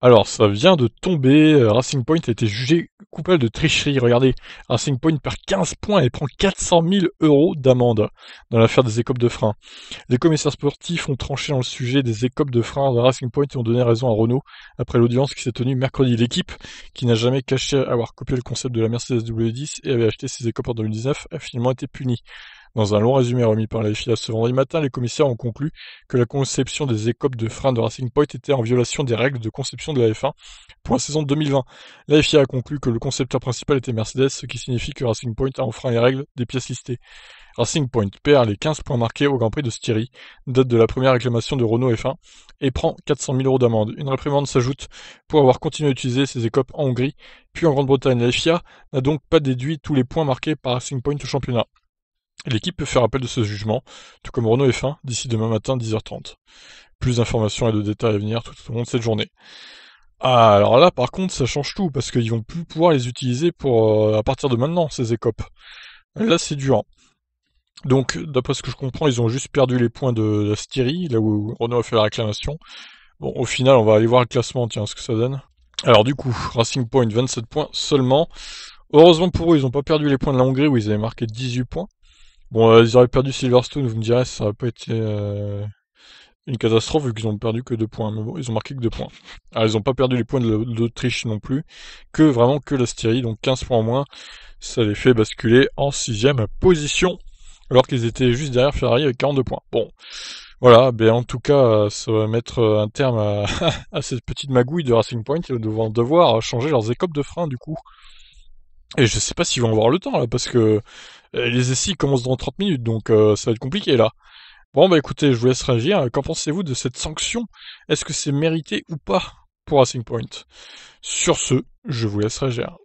Alors, ça vient de tomber. Euh, Racing Point a été jugé coupable de tricherie. Regardez, Racing Point perd 15 points et prend 400 000 euros d'amende dans l'affaire des écopes de frein. Les commissaires sportifs ont tranché dans le sujet des écopes de frein de Racing Point et ont donné raison à Renault après l'audience qui s'est tenue mercredi. L'équipe, qui n'a jamais caché avoir copié le concept de la Mercedes W10 et avait acheté ses écopes en 2019, a finalement été punie. Dans un long résumé remis par la FIA ce vendredi matin, les commissaires ont conclu que la conception des écopes de frein de Racing Point était en violation des règles de conception de la F1 pour la saison 2020. La FIA a conclu que le concepteur principal était Mercedes, ce qui signifie que Racing Point a enfreint les règles des pièces listées. Racing Point perd les 15 points marqués au Grand Prix de Styrie, date de la première réclamation de Renault F1, et prend 400 000 euros d'amende. Une réprimande s'ajoute pour avoir continué à utiliser ses écopes en Hongrie, puis en Grande-Bretagne. La FIA n'a donc pas déduit tous les points marqués par Racing Point au championnat. L'équipe peut faire appel de ce jugement, tout comme Renault est fin. d'ici demain matin 10h30. Plus d'informations et de détails à venir tout au long de cette journée. Ah, alors là, par contre, ça change tout, parce qu'ils vont plus pouvoir les utiliser pour, euh, à partir de maintenant, ces écopes. Là, c'est dur. Hein. Donc, d'après ce que je comprends, ils ont juste perdu les points de la Styrie, là où Renault a fait la réclamation. Bon, au final, on va aller voir le classement, tiens, ce que ça donne. Alors, du coup, Racing Point, 27 points seulement. Heureusement pour eux, ils n'ont pas perdu les points de la Hongrie, où ils avaient marqué 18 points. Bon, euh, ils auraient perdu Silverstone, vous me direz, ça aurait pas été euh, une catastrophe vu qu'ils ont perdu que 2 points. Mais bon, ils ont marqué que 2 points. Alors, ah, ils n'ont pas perdu les points de l'Autriche non plus, que vraiment que la Styrie, donc 15 points en moins. Ça les fait basculer en 6 position, alors qu'ils étaient juste derrière Ferrari avec 42 points. Bon, voilà, ben en tout cas, euh, ça va mettre un terme à, cette petite magouille de Racing Point. Ils vont devoir changer leurs écopes de frein du coup. Et je sais pas s'ils vont avoir le temps là, parce que euh, les essais commencent dans 30 minutes, donc euh, ça va être compliqué là. Bon bah écoutez, je vous laisse réagir. Qu'en pensez-vous de cette sanction Est-ce que c'est mérité ou pas pour Racing Point Sur ce, je vous laisse réagir.